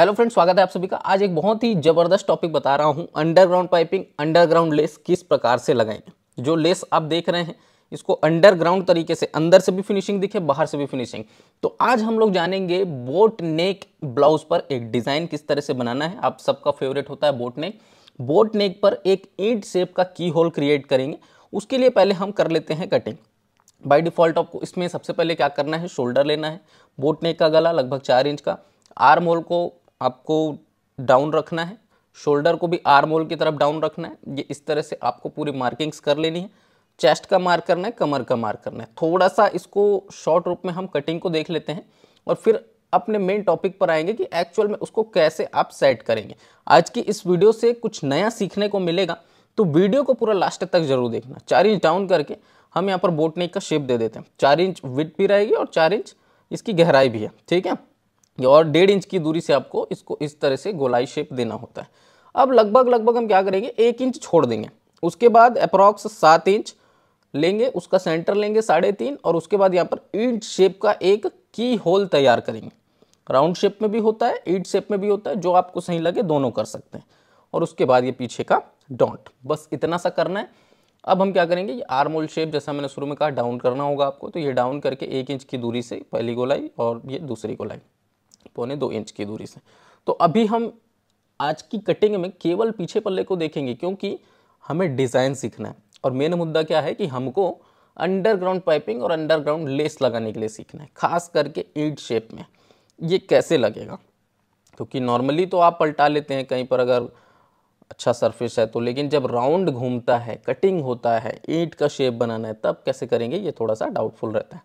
hello friend स्वागत है आप सभी का आज एक बहुत ही ज़बरदस्त टॉपिक बता रहा हूँ अंडरग्राउंड पाइपिंग अंडरग्राउंड लेस किस प्रकार से लगाएं जो लेस आप देख रहे हैं इसको अंडरग्राउंड तरीके से अंदर से भी फिनिशिंग दिखे बाहर से भी फिनिशिंग तो आज हम लोग जानेंगे बोट नेक ब्लाउज पर एक डिज़ाइन किस तरह से बनाना है आप सबका फेवरेट होता है बोट नेक बोट नेक पर एक ईट शेप का की होल क्रिएट करेंगे उसके लिए पहले हम कर लेते हैं कटिंग बाई डिफ़ॉल्ट आपको इसमें सबसे पहले क्या करना है शोल्डर लेना है बोट नेक का गला लगभग चार इंच का आर्म होल को आपको डाउन रखना है शोल्डर को भी आर्म होल की तरफ डाउन रखना है ये इस तरह से आपको पूरी मार्किंग्स कर लेनी है चेस्ट का मार्क करना है कमर का मार्क करना है थोड़ा सा इसको शॉर्ट रूप में हम कटिंग को देख लेते हैं और फिर अपने मेन टॉपिक पर आएंगे कि एक्चुअल में उसको कैसे आप सेट करेंगे आज की इस वीडियो से कुछ नया सीखने को मिलेगा तो वीडियो को पूरा लास्ट तक जरूर देखना चार इंच डाउन करके हम यहाँ पर बोटनेक का शेप दे देते हैं चार इंच विथ भी रहेगी और चार इंच इसकी गहराई भी है ठीक है और डेढ़ इंच की दूरी से आपको इसको इस तरह से गोलाई शेप देना होता है अब लगभग लगभग हम क्या करेंगे एक इंच छोड़ देंगे उसके बाद अप्रॉक्स सात इंच लेंगे उसका सेंटर लेंगे साढ़े तीन और उसके बाद यहाँ पर ईट शेप का एक की होल तैयार करेंगे राउंड शेप में भी होता है ईट शेप में भी होता है जो आपको सही लगे दोनों कर सकते हैं और उसके बाद ये पीछे का डॉट बस इतना सा करना है अब हम क्या करेंगे ये आर्म शेप जैसा मैंने शुरू में कहा डाउन करना होगा आपको तो ये डाउन करके एक इंच की दूरी से पहली गोलाई और ये दूसरी गोलाई पौने दो इंच की दूरी से तो अभी हम आज की कटिंग में केवल पीछे पल्ले को देखेंगे क्योंकि हमें डिज़ाइन सीखना है और मेन मुद्दा क्या है कि हमको अंडरग्राउंड पाइपिंग और अंडरग्राउंड लेस लगाने के लिए सीखना है खास करके ईट शेप में ये कैसे लगेगा क्योंकि तो नॉर्मली तो आप पलटा लेते हैं कहीं पर अगर अच्छा सरफेस है तो लेकिन जब राउंड घूमता है कटिंग होता है ईट का शेप बनाना है तब कैसे करेंगे ये थोड़ा सा डाउटफुल रहता है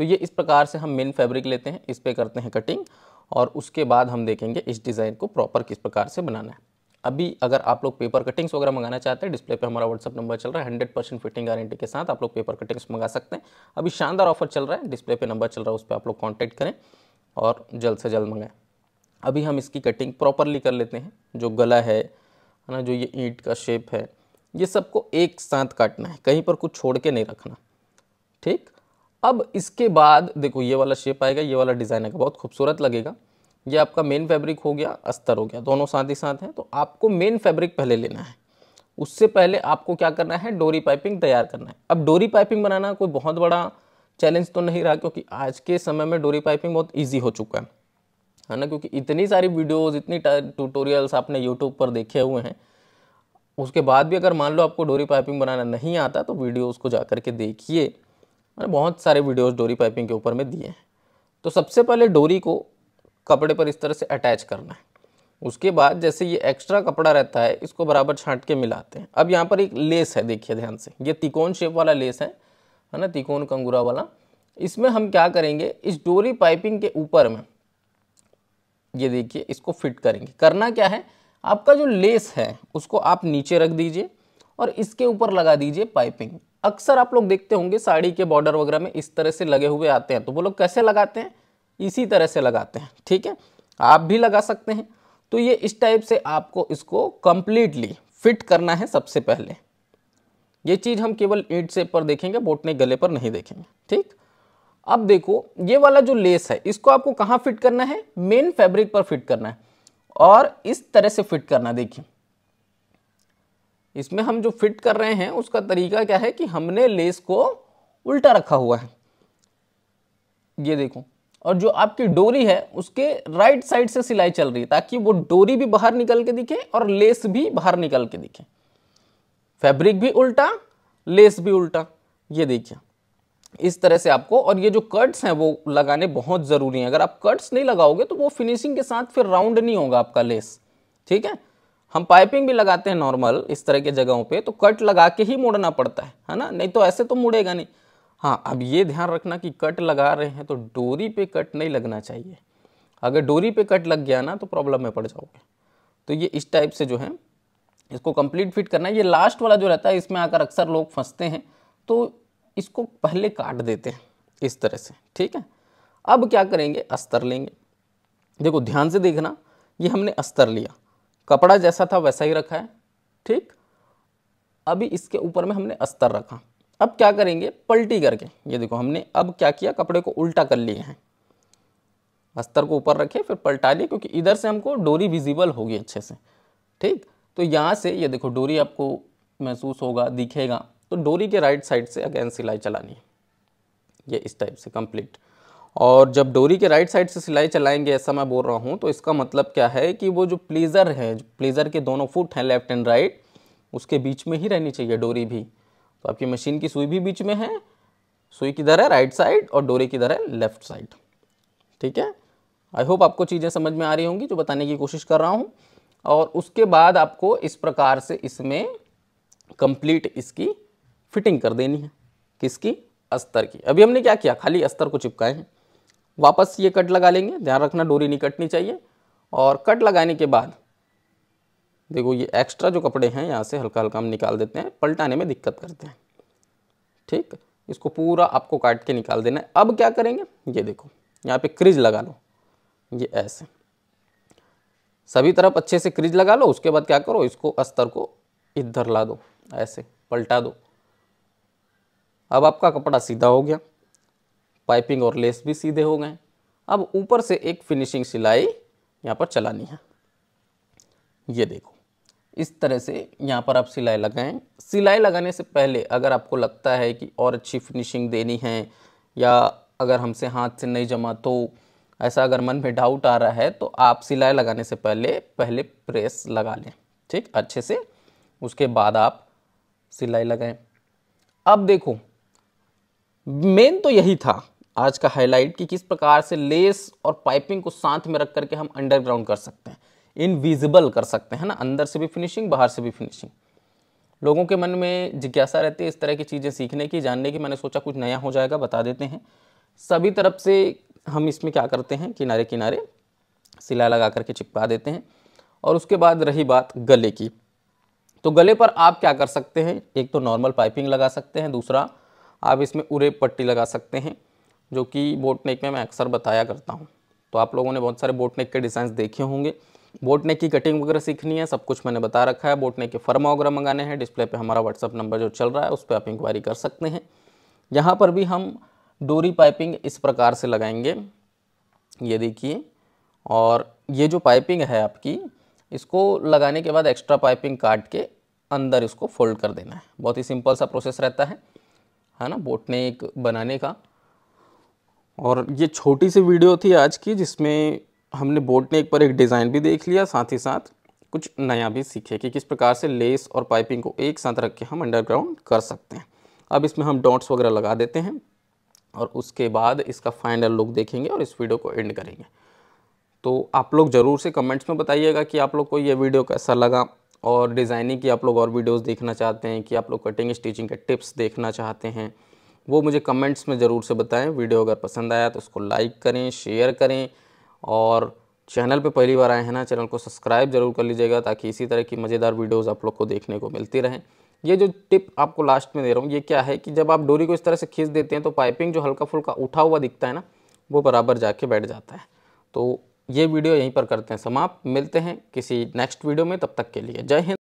तो ये इस प्रकार से हम मेन फैब्रिक लेते हैं इस पर करते हैं कटिंग और उसके बाद हम देखेंगे इस डिज़ाइन को प्रॉपर किस प्रकार से बनाना है अभी अगर आप लोग पेपर कटिंग्स वगैरह मंगाना चाहते हैं डिस्प्ले पे हमारा व्हाट्सअप नंबर चल रहा है हंड्रेड परसेंट फिटिंग गारंटी के साथ आप लोग पेपर कटिंग्स मंगा सकते हैं अभी शानदार ऑफर चल रहा है डिस्प्ले पे नंबर चल रहा है उस पर आप लोग कांटेक्ट करें और जल्द से जल्द मंगाएं अभी हम इसकी कटिंग प्रॉपरली कर लेते हैं जो गला है ना जो ये ईंट का शेप है ये सबको एक साथ काटना है कहीं पर कुछ छोड़ के नहीं रखना ठीक अब इसके बाद देखो ये वाला शेप आएगा ये वाला डिज़ाइन आएगा बहुत खूबसूरत लगेगा ये आपका मेन फैब्रिक हो गया अस्तर हो गया दोनों साथ ही साथ हैं तो आपको मेन फैब्रिक पहले लेना है उससे पहले आपको क्या करना है डोरी पाइपिंग तैयार करना है अब डोरी पाइपिंग बनाना कोई बहुत बड़ा चैलेंज तो नहीं रहा क्योंकि आज के समय में डोरी पाइपिंग बहुत ईजी हो चुका है है ना क्योंकि इतनी सारी वीडियोज़ इतनी ट्यूटोरियल्स आपने यूट्यूब पर देखे हुए हैं उसके बाद भी अगर मान लो आपको डोरी पाइपिंग बनाना नहीं आता तो वीडियोज़ को जा के देखिए मैंने बहुत सारे वीडियोस डोरी पाइपिंग के ऊपर में दिए हैं तो सबसे पहले डोरी को कपड़े पर इस तरह से अटैच करना है उसके बाद जैसे ये एक्स्ट्रा कपड़ा रहता है इसको बराबर छांट के मिलाते हैं अब यहाँ पर एक लेस है देखिए ध्यान से ये तिकोन शेप वाला लेस है है ना तिकोन कंगूरा वाला इसमें हम क्या करेंगे इस डोरी पाइपिंग के ऊपर में ये देखिए इसको फिट करेंगे करना क्या है आपका जो लेस है उसको आप नीचे रख दीजिए और इसके ऊपर लगा दीजिए पाइपिंग अक्सर आप लोग देखते होंगे साड़ी के बॉर्डर वगैरह में इस तरह से लगे हुए आते हैं तो वो लोग कैसे लगाते हैं इसी तरह से लगाते हैं ठीक है आप भी लगा सकते हैं तो ये इस टाइप से आपको इसको कंप्लीटली फिट करना है सबसे पहले ये चीज़ हम केवल ईट सेप पर देखेंगे बोटने गले पर नहीं देखेंगे ठीक अब देखो ये वाला जो लेस है इसको आपको कहाँ फिट करना है मेन फैब्रिक पर फिट करना है और इस तरह से फिट करना देखिए इसमें हम जो फिट कर रहे हैं उसका तरीका क्या है कि हमने लेस को उल्टा रखा हुआ है ये देखो और जो आपकी डोरी है उसके राइट साइड से सिलाई चल रही है ताकि वो डोरी भी बाहर निकल के दिखे और लेस भी बाहर निकल के दिखे फैब्रिक भी उल्टा लेस भी उल्टा ये देखिए इस तरह से आपको और ये जो कट्स हैं वो लगाने बहुत ज़रूरी हैं अगर आप कट्स नहीं लगाओगे तो वो फिनिशिंग के साथ फिर राउंड नहीं होगा आपका लेस ठीक है हम पाइपिंग भी लगाते हैं नॉर्मल इस तरह के जगहों पे तो कट लगा के ही मोड़ना पड़ता है है ना नहीं तो ऐसे तो मुड़ेगा नहीं हाँ अब ये ध्यान रखना कि कट लगा रहे हैं तो डोरी पे कट नहीं लगना चाहिए अगर डोरी पे कट लग गया ना तो प्रॉब्लम में पड़ जाओगे तो ये इस टाइप से जो है इसको कंप्लीट फिट करना है ये लास्ट वाला जो रहता है इसमें आकर अक्सर लोग फंसते हैं तो इसको पहले काट देते हैं इस तरह से ठीक है अब क्या करेंगे अस्तर लेंगे देखो ध्यान से देखना ये हमने अस्तर लिया कपड़ा जैसा था वैसा ही रखा है ठीक अभी इसके ऊपर में हमने अस्तर रखा अब क्या करेंगे पलटी करके ये देखो हमने अब क्या किया कपड़े को उल्टा कर लिए हैं अस्तर को ऊपर रखे फिर पलटा लिए क्योंकि इधर से हमको डोरी विजिबल होगी अच्छे से ठीक तो यहाँ से ये देखो डोरी आपको महसूस होगा दिखेगा तो डोरी के राइट साइड से अगेन सिलाई चलानी है ये इस टाइप से कंप्लीट और जब डोरी के राइट साइड से सिलाई चलाएंगे ऐसा मैं बोल रहा हूँ तो इसका मतलब क्या है कि वो जो प्लेज़र है प्लेज़र के दोनों फुट हैं लेफ्ट एंड राइट उसके बीच में ही रहनी चाहिए डोरी भी तो आपकी मशीन की सुई भी बीच में है सुई किधर है राइट साइड और डोरी किधर है लेफ्ट साइड ठीक है आई होप आपको चीज़ें समझ में आ रही होंगी जो बताने की कोशिश कर रहा हूँ और उसके बाद आपको इस प्रकार से इसमें कंप्लीट इसकी फिटिंग कर देनी है किसकी अस्तर की अभी हमने क्या किया खाली अस्तर को चिपकाए हैं वापस ये कट लगा लेंगे ध्यान रखना डोरी नहीं कटनी चाहिए और कट लगाने के बाद देखो ये एक्स्ट्रा जो कपड़े हैं यहाँ से हल्का हल्का हम निकाल देते हैं पलटाने में दिक्कत करते हैं ठीक इसको पूरा आपको काट के निकाल देना है अब क्या करेंगे ये देखो यहाँ पे क्रिज लगा लो ये ऐसे सभी तरफ अच्छे से क्रिज लगा लो उसके बाद क्या करो इसको अस्तर को इधर ला दो ऐसे पलटा दो अब आपका कपड़ा सीधा हो गया पाइपिंग और लेस भी सीधे हो गए अब ऊपर से एक फिनिशिंग सिलाई यहाँ पर चलानी है ये देखो इस तरह से यहाँ पर आप सिलाई लगाएं सिलाई लगाने से पहले अगर आपको लगता है कि और अच्छी फिनिशिंग देनी है या अगर हमसे हाथ से नहीं जमा तो ऐसा अगर मन में डाउट आ रहा है तो आप सिलाई लगाने से पहले पहले प्रेस लगा लें ठीक अच्छे से उसके बाद आप सिलाई लगाएं अब देखो मेन तो यही था आज का हाईलाइट कि किस प्रकार से लेस और पाइपिंग को साथ में रख करके हम अंडरग्राउंड कर सकते हैं इनविजिबल कर सकते हैं ना अंदर से भी फिनिशिंग बाहर से भी फिनिशिंग लोगों के मन में जिज्ञासा रहती है इस तरह की चीज़ें सीखने की जानने की मैंने सोचा कुछ नया हो जाएगा बता देते हैं सभी तरफ से हम इसमें क्या करते हैं किनारे किनारे सिला लगा करके चिपका देते हैं और उसके बाद रही बात गले की तो गले पर आप क्या कर सकते हैं एक तो नॉर्मल पाइपिंग लगा सकते हैं दूसरा आप इसमें उरे पट्टी लगा सकते हैं जो कि बोटनेक में मैं अक्सर बताया करता हूँ तो आप लोगों ने बहुत सारे बोटनेक के डिज़ाइन देखे होंगे बोटनेक की कटिंग वगैरह सीखनी है सब कुछ मैंने बता रखा है बोटनेक के फर्मा वगैरह मंगाने हैं डिस्प्ले पे हमारा व्हाट्सअप नंबर जो चल रहा है उस पर आप इंक्वायरी कर सकते हैं यहाँ पर भी हम डोरी पाइपिंग इस प्रकार से लगाएंगे ये देखिए और ये जो पाइपिंग है आपकी इसको लगाने के बाद एक्स्ट्रा पाइपिंग काट के अंदर इसको फोल्ड कर देना है बहुत ही सिंपल सा प्रोसेस रहता है है ना बोटनेक बनाने का और ये छोटी सी वीडियो थी आज की जिसमें हमने बोट ने एक पर एक डिज़ाइन भी देख लिया साथ ही साथ कुछ नया भी सीखे कि किस प्रकार से लेस और पाइपिंग को एक साथ रख के हम अंडरग्राउंड कर सकते हैं अब इसमें हम डॉट्स वगैरह लगा देते हैं और उसके बाद इसका फाइनल लुक देखेंगे और इस वीडियो को एंड करेंगे तो आप लोग ज़रूर से कमेंट्स में बताइएगा कि आप लोग को ये वीडियो कैसा लगा और डिज़ाइनिंग की आप लोग और वीडियोस देखना चाहते हैं कि आप लोग कटिंग स्टिचिंग के टिप्स देखना चाहते हैं वो मुझे कमेंट्स में ज़रूर से बताएं वीडियो अगर पसंद आया तो उसको लाइक करें शेयर करें और चैनल पे पहली बार आए हैं ना चैनल को सब्सक्राइब जरूर कर लीजिएगा ताकि इसी तरह की मज़ेदार वीडियोस आप लोग को देखने को मिलती रहें ये जो टिप आपको लास्ट में दे रहा हूँ ये क्या है कि जब आप डोरी को इस तरह से खींच देते हैं तो पाइपिंग जो हल्का फुल्का उठा हुआ दिखता है ना वो बराबर जाके बैठ जाता है तो ये वीडियो यहीं पर करते हैं समाप्त मिलते हैं किसी नेक्स्ट वीडियो में तब तक के लिए जय हिंद